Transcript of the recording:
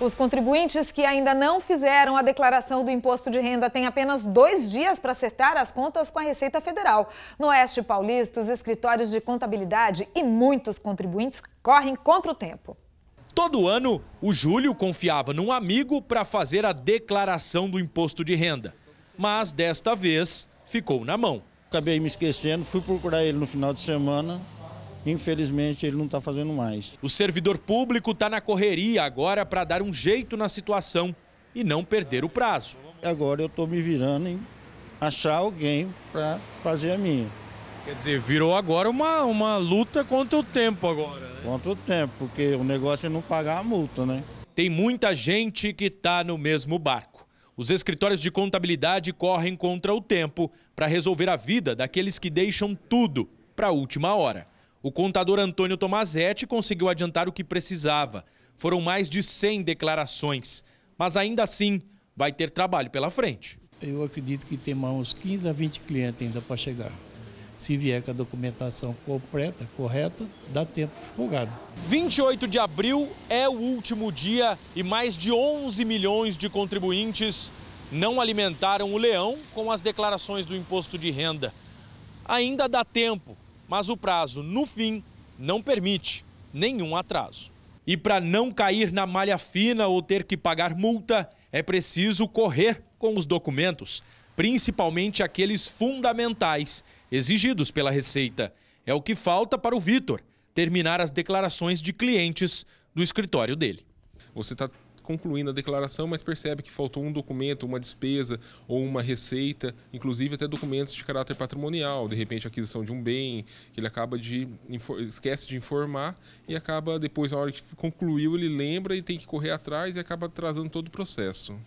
Os contribuintes que ainda não fizeram a declaração do imposto de renda têm apenas dois dias para acertar as contas com a Receita Federal. No Oeste Paulista, os escritórios de contabilidade e muitos contribuintes correm contra o tempo. Todo ano, o Júlio confiava num amigo para fazer a declaração do imposto de renda. Mas desta vez, ficou na mão. Acabei me esquecendo, fui procurar ele no final de semana, Infelizmente, ele não está fazendo mais. O servidor público está na correria agora para dar um jeito na situação e não perder o prazo. Agora eu estou me virando em achar alguém para fazer a minha. Quer dizer, virou agora uma, uma luta contra o tempo agora. Né? Contra o tempo, porque o negócio é não pagar a multa, né? Tem muita gente que está no mesmo barco. Os escritórios de contabilidade correm contra o tempo para resolver a vida daqueles que deixam tudo para a última hora. O contador Antônio Tomazetti conseguiu adiantar o que precisava. Foram mais de 100 declarações, mas ainda assim vai ter trabalho pela frente. Eu acredito que tem mais uns 15 a 20 clientes ainda para chegar. Se vier com a documentação completa, correta, dá tempo folgado. 28 de abril é o último dia e mais de 11 milhões de contribuintes não alimentaram o leão com as declarações do imposto de renda. Ainda dá tempo mas o prazo, no fim, não permite nenhum atraso. E para não cair na malha fina ou ter que pagar multa, é preciso correr com os documentos, principalmente aqueles fundamentais exigidos pela Receita. É o que falta para o Vitor terminar as declarações de clientes do escritório dele. Você está concluindo a declaração, mas percebe que faltou um documento, uma despesa ou uma receita, inclusive até documentos de caráter patrimonial, de repente a aquisição de um bem, que ele acaba de esquece de informar e acaba depois na hora que concluiu ele lembra e tem que correr atrás e acaba atrasando todo o processo.